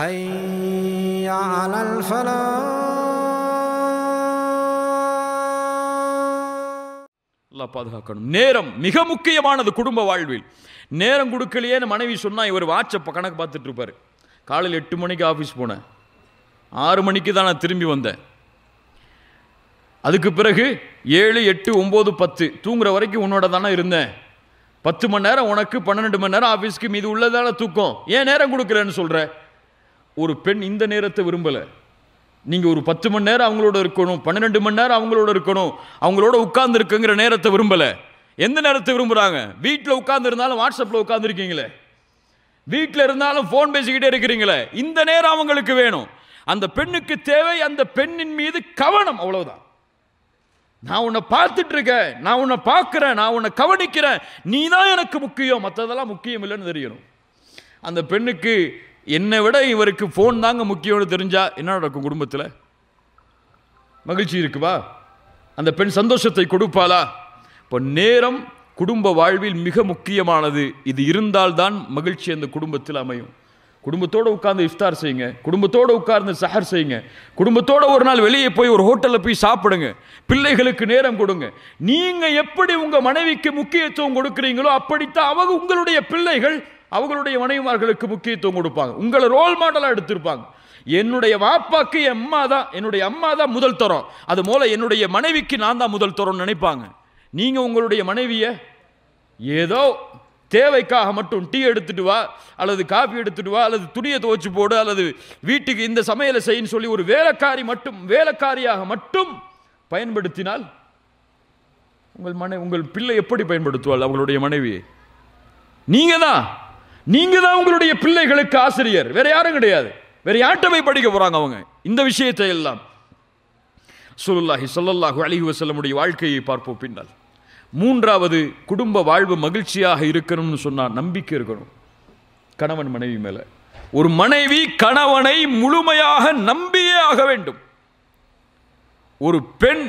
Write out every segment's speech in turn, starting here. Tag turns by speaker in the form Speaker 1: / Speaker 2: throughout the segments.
Speaker 1: حي على பாதுகாக்கணும் நேரம் மிக முக்கியமானது குடும்ப வாழ்வில் நேரம் கொடுக்கலையேன்னு மனைவி சொன்னால் இவர் வாட்ஸ்அப் கணக்கு பார்த்துட்டு இருப்பார் காலையில் எட்டு மணிக்கு ஆஃபீஸ் போனேன் ஆறு மணிக்கு தான் நான் திரும்பி வந்தேன் அதுக்கு பிறகு ஏழு எட்டு ஒம்பது பத்து தூங்குற வரைக்கும் உன்னோட தானே இருந்தேன் பத்து மணி நேரம் உனக்கு பன்னெண்டு மணி நேரம் ஆஃபீஸ்க்கு மீது உள்ளதால தூக்கம் ஏன் நேரம் கொடுக்குறேன்னு சொல்கிறேன் ஒரு பெண் இந்த நேரத்தை விரும்பலை நீங்கள் ஒரு பத்து மணி நேரம் அவங்களோட இருக்கணும் பன்னிரெண்டு மணி நேரம் அவங்களோட இருக்கணும் அவங்களோட உட்காந்துருக்குங்கிற நேரத்தை விரும்பலை எந்த நேரத்தை விரும்புகிறாங்க வீட்டில் உட்காந்துருந்தாலும் வாட்ஸ்அப்பில் உட்காந்துருக்கீங்களே வீட்டில் இருந்தாலும் ஃபோன் பேசிக்கிட்டே இருக்கிறீங்களே இந்த நேரம் அவங்களுக்கு வேணும் அந்த பெண்ணுக்கு தேவை அந்த பெண்ணின் மீது கவனம் அவ்வளவுதான் நான் உன்னை பார்த்துட்டு இருக்கேன் நான் உன்னை பார்க்குறேன் நான் உன்னை கவனிக்கிறேன் நீ தான் எனக்கு முக்கியம் மற்றதெல்லாம் முக்கியம் இல்லைன்னு தெரியணும் அந்த பெண்ணுக்கு என்னை விட இவருக்கு ஃபோன் தாங்க முக்கியம்னு தெரிஞ்சா என்ன நடக்கும் குடும்பத்தில் மகிழ்ச்சி இருக்குவா அந்த பெண் சந்தோஷத்தை கொடுப்பாளா இப்போ நேரம் குடும்ப வாழ்வில் மிக முக்கியமானது இது இருந்தால்தான் மகிழ்ச்சி அந்த குடும்பத்தில் அமையும் குடும்பத்தோடு உட்கார்ந்து இஃப்தார் செய்யுங்க குடும்பத்தோடு உட்கார்ந்து சஹர் செய்யுங்க குடும்பத்தோடு ஒரு நாள் வெளியே போய் ஒரு ஹோட்டலில் போய் சாப்பிடுங்க பிள்ளைகளுக்கு நேரம் கொடுங்க நீங்கள் எப்படி உங்கள் மனைவிக்கு முக்கியத்துவம் கொடுக்குறீங்களோ அப்படித்தான் அவங்க உங்களுடைய பிள்ளைகள் அவங்களுடைய மனைவிமார்களுக்கு முக்கியத்துவம் கொடுப்பாங்க உங்களை ரோல் மாடலாக எடுத்திருப்பாங்க என்னுடைய வாப்பாக்கு அம்மா தான் என்னுடைய அம்மா தான் முதல் தரம் அது போல என்னுடைய மனைவிக்கு நான் தான் முதல் தரம்னு நினைப்பாங்க நீங்கள் உங்களுடைய மனைவியை ஏதோ தேவைக்காக மட்டும் டீ எடுத்துட்டு வா அல்லது காஃபி எடுத்துட்டு வா அல்லது துணியை துவைச்சி போடு அல்லது வீட்டுக்கு இந்த சமையலை செய்யின்னு சொல்லி ஒரு வேலைக்காரி மட்டும் வேலைக்காரியாக மட்டும் பயன்படுத்தினால் உங்கள் மனை உங்கள் பிள்ளை எப்படி பயன்படுத்துவாள் அவங்களுடைய மனைவியை நீங்கள் தான் நீங்க தான் உங்களுடைய பிள்ளைகளுக்கு ஆசிரியர் வேற யாரும் கிடையாது வேற யாட்டமை படிக்க போறாங்க அவங்க இந்த விஷயத்தை எல்லாம் சுருல்லாஹி சொல்லல்லாஹு அலிஹி வசல்லமுடைய வாழ்க்கையை பார்ப்போம் பின்னால் மூன்றாவது குடும்ப வாழ்வு மகிழ்ச்சியாக இருக்கணும்னு சொன்னால் நம்பிக்கை இருக்கணும் கணவன் மனைவி மேலே ஒரு மனைவி கணவனை முழுமையாக நம்பியே ஆக வேண்டும் ஒரு பெண்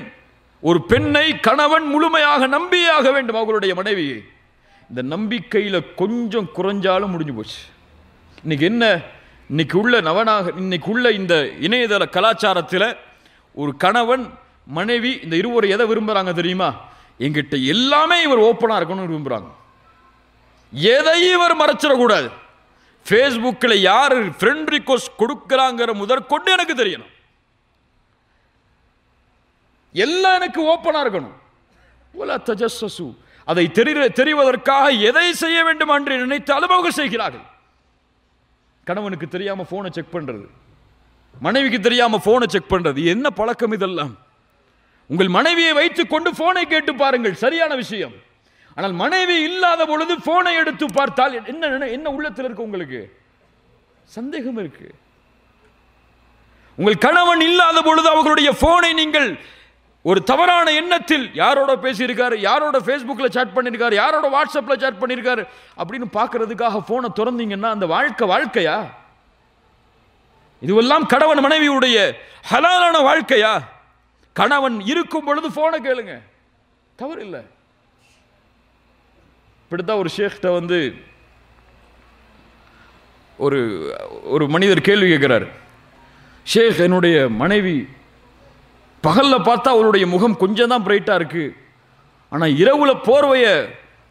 Speaker 1: ஒரு பெண்ணை கணவன் முழுமையாக நம்பியே ஆக வேண்டும் அவர்களுடைய மனைவியை இந்த நம்பிக்கையில் கொஞ்சம் குறைஞ்சாலும் முடிஞ்சு போச்சு இன்றைக்கி என்ன இன்றைக்கி உள்ள நவனாக இன்றைக்கி உள்ள இந்த இணையதள கலாச்சாரத்தில் ஒரு கணவன் மனைவி இந்த இருவர் எதை விரும்புகிறாங்க தெரியுமா எங்கிட்ட எல்லாமே இவர் ஓப்பனாக இருக்கணும்னு விரும்புகிறாங்க எதையும் இவர் மறைச்சிடக்கூடாது ஃபேஸ்புக்கில் யார் ஃப்ரெண்ட் ரிக்வஸ்ட் கொடுக்குறாங்கிற முதற்கொண்டு எனக்கு தெரியணும் எல்லாம் எனக்கு ஓப்பனாக இருக்கணும் ஓலா தஜஸ்ஸு அதை தெரிய தெரிவதற்காக எதை செய்ய வேண்டும் என்று நினைத்து அளவாக செய்கிறார்கள் கணவனுக்கு தெரியாமல் ஃபோனை செக் பண்ணுறது மனைவிக்கு தெரியாமல் ஃபோனை செக் பண்ணுறது என்ன பழக்கம் இதெல்லாம் உங்கள் மனைவியை வைத்துக்கொண்டு ஃபோனை கேட்டு பாருங்கள் சரியான விஷயம் ஆனால் மனைவி இல்லாத பொழுது ஃபோனை எடுத்து பார்த்தால் என்ன என்ன உள்ளத்தில் இருக்கு உங்களுக்கு சந்தேகம் இருக்கு உங்கள் கணவன் இல்லாத பொழுது அவர்களுடைய ஃபோனை நீங்கள் ஒரு தவறான எண்ணத்தில் யாரோட பேசியிருக்காரு யாரோட ஃபேஸ்புக்கில் சேட் பண்ணியிருக்காரு யாரோட வாட்ஸ்அப்பில் சேட் பண்ணியிருக்காரு அப்படின்னு பார்க்கறதுக்காக ஃபோனை திறந்தீங்கன்னா அந்த வாழ்க்கை வாழ்க்கையா இதுவெல்லாம் கணவன் மனைவியுடைய ஹலாலான வாழ்க்கையா கணவன் இருக்கும் பொழுது ஃபோனை கேளுங்க தவறு இல்லை இப்படித்தான் ஒரு ஷேக்கிட்ட வந்து ஒரு ஒரு மனிதர் கேள்வி கேட்குறாரு ஷேக் என்னுடைய மனைவி பகலில் பார்த்தா அவருடைய முகம் கொஞ்சம் தான் பிரைட்டாக இருக்குது ஆனால் இரவில் போர்வையை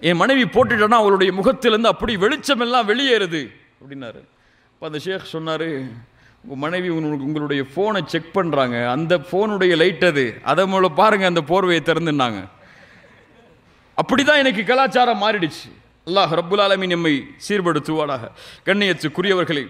Speaker 1: என் மனைவி போட்டுட்டனா அவருடைய முகத்திலேருந்து அப்படி வெளிச்சம் எல்லாம் வெளியேறுது அப்படின்னாரு இப்போ அந்த ஷேக் சொன்னார் உங்கள் மனைவி உங்களுக்கு உங்களுடைய ஃபோனை செக் பண்ணுறாங்க அந்த ஃபோனுடைய லைட் அது அதை மூலம் பாருங்கள் அந்த போர்வையை திறந்துன்னாங்க அப்படி தான் எனக்கு கலாச்சாரம் மாறிடுச்சு அல்லாஹ் ரப்புல் ஆலமின் எம்மை சீர்படுத்துவாடாக கண்ணியத்துக்குரியவர்களே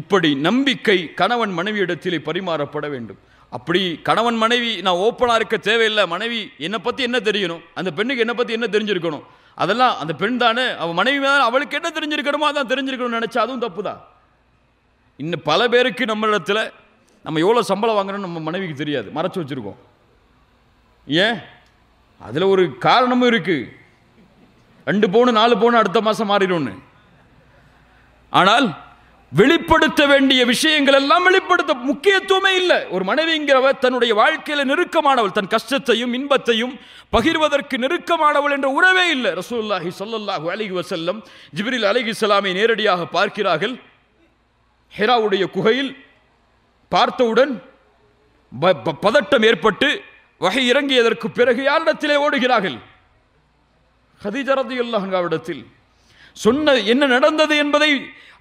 Speaker 1: இப்படி நம்பிக்கை கணவன் மனைவியிடத்திலே பரிமாறப்பட வேண்டும் அப்படி கணவன் மனைவி நான் ஓப்பனாக இருக்க தேவையில்லை மனைவி என்னை பற்றி என்ன தெரியணும் அந்த பெண்ணுக்கு என்னை பற்றி என்ன தெரிஞ்சிருக்கணும் அதெல்லாம் அந்த பெண் தானே அவள் மனைவி மேலே அவளுக்கு என்ன தெரிஞ்சிருக்கணுமோ அதான் தெரிஞ்சிருக்கணும்னு நினச்சா அதுவும் தப்பு தான் இன்னும் பல பேருக்கு இடத்துல நம்ம எவ்வளோ சம்பளம் வாங்குறோம்னு நம்ம மனைவிக்கு தெரியாது மறைச்சி வச்சுருக்கோம் ஏன் அதில் ஒரு காரணமும் இருக்குது ரெண்டு பவுனு நாலு பவுனு அடுத்த மாதம் மாறிடும்னு ஆனால் வெளிப்படுத்த வேண்டிய விஷயங்கள் எல்லாம் வெளிப்படுத்த முக்கியத்துவமே இல்லை ஒரு மனைவிங்கிறவ தன்னுடைய வாழ்க்கையில் நெருக்கமானவள் தன் கஷ்டத்தையும் இன்பத்தையும் பகிர்வதற்கு நெருக்கமானவள் என்ற உறவே இல்லை ரசூல்லாஹி சொல்லல்லாஹு அலிஹி வசல்லம் ஜிப்ரில் அலிஹி சலாமை நேரடியாக பார்க்கிறார்கள் ஹெராவுடைய குகையில் பார்த்தவுடன் பதட்டம் ஏற்பட்டு வகை இறங்கியதற்கு பிறகு யாரிடத்திலே ஓடுகிறார்கள் ஹதிஜரதி அல்லாஹாவிடத்தில் சொன்ன என்ன நடந்தது என்பதை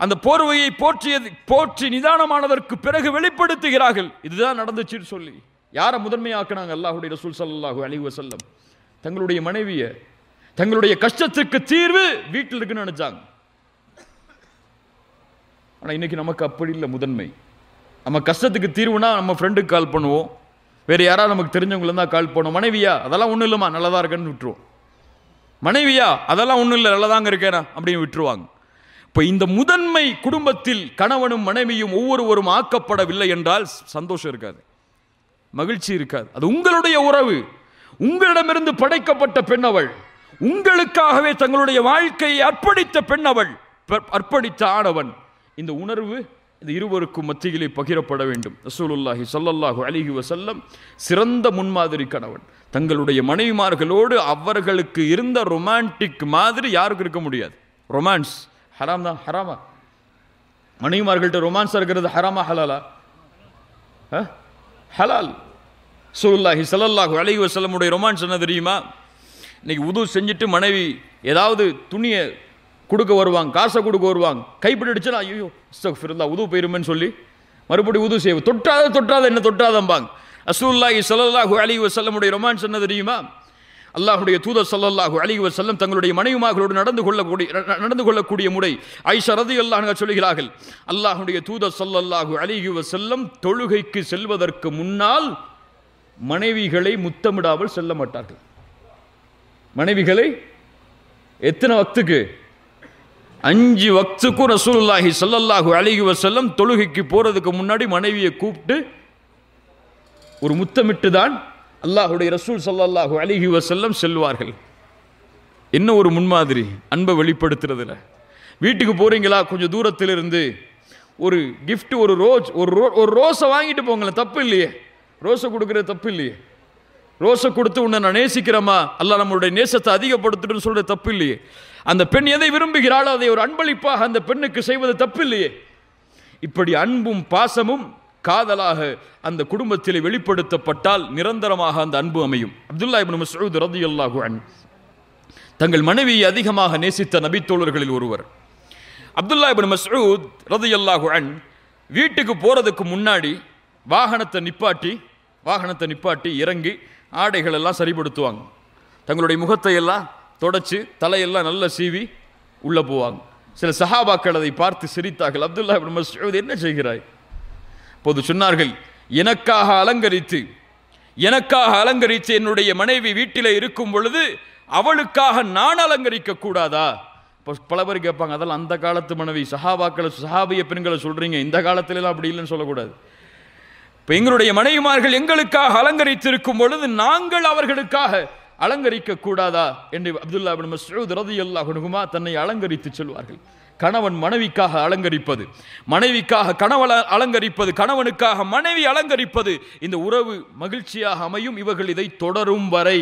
Speaker 1: அந்த போர்வையை போற்றியது போற்றி நிதானமானதற்கு பிறகு வெளிப்படுத்துகிறார்கள் இதுதான் நடந்துச்சுன்னு சொல்லி யாரை முதன்மையாக்குனாங்க அல்லாஹுடைய ரசூல் சல்லாஹு அலிஹு வசல்லம் தங்களுடைய மனைவியை தங்களுடைய கஷ்டத்துக்கு தீர்வு வீட்டில் இருக்குன்னு நினைச்சாங்க ஆனால் இன்னைக்கு நமக்கு அப்படி இல்லை முதன்மை நம்ம கஷ்டத்துக்கு தீர்வுனா நம்ம ஃப்ரெண்டுக்கு கால் பண்ணுவோம் வேறு யாராவது நமக்கு தெரிஞ்சவங்களும் தான் கால் பண்ணுவோம் மனைவியா அதெல்லாம் ஒன்றும் இல்லைம்மா நல்லதாக இருக்குன்னு விட்டுருவோம் மனைவியா அதெல்லாம் ஒன்றும் இல்லை நல்லா தாங்க இருக்கேனா அப்படின்னு விட்டுருவாங்க இப்போ இந்த முதன்மை குடும்பத்தில் கணவனும் மனைவியும் ஒவ்வொருவரும் ஆக்கப்படவில்லை என்றால் சந்தோஷம் இருக்காது மகிழ்ச்சி இருக்காது அது உங்களுடைய உறவு உங்களிடமிருந்து படைக்கப்பட்ட பெண் அவள் உங்களுக்காகவே தங்களுடைய வாழ்க்கையை அர்ப்பணித்த பெண் அவள் அர்ப்பணித்த ஆனவன் இந்த உணர்வு இது இருவருக்கும் மத்தியிலே பகிரப்பட வேண்டும் ரசூலுல்லாஹி சல்லல்லாஹு அலிஹி வசல்லம் சிறந்த முன்மாதிரி கணவன் தங்களுடைய மனைவிமார்களோடு அவர்களுக்கு இருந்த ரொமான்டிக் மாதிரி யாருக்கும் இருக்க முடியாது ரொமான்ஸ் ஹராம் தான் ஹராமா மனைவிமார்கள்ட்ட ரொமான்ஸாக இருக்கிறது ஹராமா ஹலாலா ஹலால் ரசூலுல்லாஹி சல்லல்லாஹு அலிஹி வசல்லமுடைய ரொமான்ஸ் என்ன தெரியுமா இன்றைக்கி உது செஞ்சுட்டு மனைவி ஏதாவது துணியை கொடுக்க வருவாங்க காசை கொடுக்க வருவாங்க கைப்பிடிச்சுன்னா ஐயோ இருந்தா உதவு போயிருமேனு சொல்லி மறுபடியும் உதவு செய்வோம் தொட்டாத தொட்டாத என்ன தொட்டாதம்பாங்க அசூல்லாஹி சல்லாஹூ அலி வசல்லமுடைய ரொமான் என்ன தெரியுமா அல்லாஹுடைய தூதர் சல்லாஹூ அலி வசல்லம் தங்களுடைய மனைவிமார்களோடு நடந்து கொள்ளக்கூடிய நடந்து கொள்ளக்கூடிய முறை ஐஷா ரதி அல்லாஹ் சொல்கிறார்கள் அல்லாஹுடைய தூதர் சல்லாஹூ அலி வசல்லம் தொழுகைக்கு செல்வதற்கு முன்னால் மனைவிகளை முத்தமிடாமல் செல்ல மாட்டார்கள் மனைவிகளை எத்தனை வக்துக்கு அஞ்சு வக்துக்கும் ரசூலுல்லாஹி சல்லல்லாஹு அழகி வசல்லம் தொழுகைக்கு போகிறதுக்கு முன்னாடி மனைவியை கூப்பிட்டு ஒரு முத்தமிட்டு தான் அல்லாஹுடைய ரசூல் சல்லாஹூ அழகி வசல்லம் செல்வார்கள் என்ன ஒரு முன்மாதிரி அன்பை வெளிப்படுத்துறதுல வீட்டுக்கு போகிறீங்களா கொஞ்சம் தூரத்தில் இருந்து ஒரு கிஃப்ட் ஒரு ரோஸ் ஒரு ரோ ஒரு ரோஸை வாங்கிட்டு போங்களேன் தப்பு இல்லையே ரோஸை கொடுக்குறது தப்பு இல்லையே ரோஸை கொடுத்து உன்னை நான் நேசிக்கிறேம்மா அல்ல நம்மளுடைய நேசத்தை அதிகப்படுத்துட்டுன்னு சொல்கிற தப்பு இல்லையே அந்த பெண் எதை விரும்புகிறாளோ அதை ஒரு அன்பளிப்பாக அந்த பெண்ணுக்கு செய்வது தப்பில்லையே இப்படி அன்பும் பாசமும் காதலாக அந்த குடும்பத்தில் வெளிப்படுத்தப்பட்டால் நிரந்தரமாக அந்த அன்பு அமையும் அப்துல்லா இபின் மசூத் ரதியுல்லாஹு அன் தங்கள் மனைவியை அதிகமாக நேசித்த நபித்தோழர்களில் ஒருவர் அப்துல்லா இபின் மசூத் ரதியுல்லாஹு அன் வீட்டுக்கு போகிறதுக்கு முன்னாடி வாகனத்தை நிப்பாட்டி வாகனத்தை நிப்பாட்டி இறங்கி ஆடைகள் எல்லாம் சரிப்படுத்துவாங்க தங்களுடைய முகத்தை எல்லாம் தொடச்சி தலையெல்லாம் நல்லா சீவி உள்ளே போவாங்க சில சஹாபாக்கள் அதை பார்த்து சிரித்தார்கள் அப்துல்லா இப்படி மசூத் என்ன செய்கிறாய் போது சொன்னார்கள் எனக்காக அலங்கரித்து எனக்காக அலங்கரித்து என்னுடைய மனைவி வீட்டில் இருக்கும் பொழுது அவளுக்காக நான் அலங்கரிக்க கூடாதா இப்போ பல பேர் கேட்பாங்க அதெல்லாம் அந்த காலத்து மனைவி சஹாபாக்களை சஹாபிய பெண்களை சொல்கிறீங்க இந்த காலத்துலலாம் அப்படி இல்லைன்னு சொல்லக்கூடாது இப்போ எங்களுடைய மனைவிமார்கள் எங்களுக்காக இருக்கும் பொழுது நாங்கள் அவர்களுக்காக அலங்கரிக்க கூடாதா என்று அப்துல்லா மசூத் ரதி அல்லாஹுமா தன்னை அலங்கரித்து செல்வார்கள் கணவன் மனைவிக்காக அலங்கரிப்பது மனைவிக்காக கணவன் அலங்கரிப்பது கணவனுக்காக மனைவி அலங்கரிப்பது இந்த உறவு மகிழ்ச்சியாக அமையும் இவர்கள் இதை தொடரும் வரை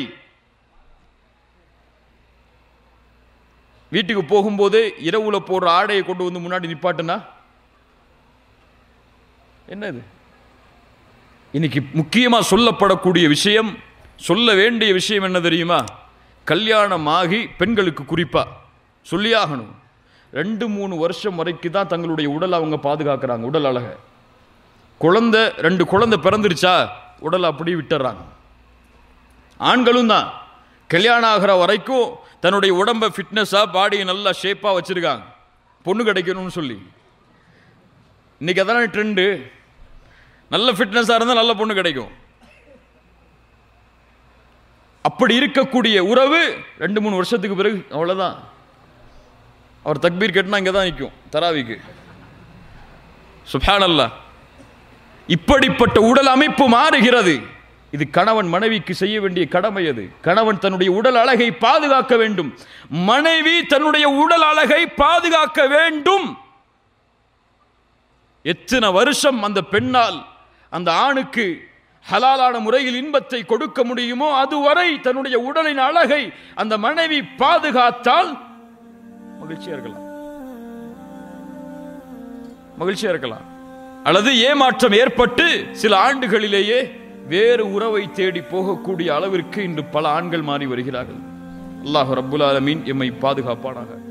Speaker 1: வீட்டுக்கு போகும்போது இரவுல போற ஆடையை கொண்டு வந்து முன்னாடி நிப்பாட்டுனா என்னது இன்னைக்கு முக்கியமாக சொல்லப்படக்கூடிய விஷயம் சொல்ல வேண்டிய விஷயம் என்ன தெரியுமா கல்யாணமாகி பெண்களுக்கு குறிப்பாக சொல்லியாகணும் ரெண்டு மூணு வருஷம் வரைக்கு தான் தங்களுடைய உடலை அவங்க பாதுகாக்கிறாங்க உடல் அழகை குழந்தை ரெண்டு குழந்தை பிறந்துருச்சா உடலை அப்படியே விட்டுறாங்க ஆண்களும் தான் கல்யாணம் ஆகிற வரைக்கும் தன்னுடைய உடம்பை ஃபிட்னஸாக பாடியை நல்லா ஷேப்பாக வச்சுருக்காங்க பொண்ணு கிடைக்கணும்னு சொல்லி இன்றைக்கி அதெல்லாம் ட்ரெண்டு நல்ல ஃபிட்னஸாக இருந்தால் நல்ல பொண்ணு கிடைக்கும் அப்படி இருக்கக்கூடிய உறவு ரெண்டு மூணு வருஷத்துக்கு பிறகு அவ்வளோதான் அவர் தக்பீர் கேட்டால் இங்கே தான் நிற்கும் தராவிக்கு அல்ல இப்படிப்பட்ட உடல் அமைப்பு மாறுகிறது இது கணவன் மனைவிக்கு செய்ய வேண்டிய கடமை அது கணவன் தன்னுடைய உடல் அழகை பாதுகாக்க வேண்டும் மனைவி தன்னுடைய உடல் அழகை பாதுகாக்க வேண்டும் எத்தனை வருஷம் அந்த பெண்ணால் அந்த ஆணுக்கு ஹலாலான முறையில் இன்பத்தை கொடுக்க முடியுமோ அதுவரை தன்னுடைய உடலின் அழகை அந்த மனைவி பாதுகாத்தால் மகிழ்ச்சியா இருக்கலாம் மகிழ்ச்சியா இருக்கலாம் அல்லது ஏமாற்றம் ஏற்பட்டு சில ஆண்டுகளிலேயே வேறு உறவை தேடி போகக்கூடிய அளவிற்கு இன்று பல ஆண்கள் மாறி வருகிறார்கள் அல்லாஹ் ரபுல் ஆலமீன் எம்மை பாதுகாப்பானாக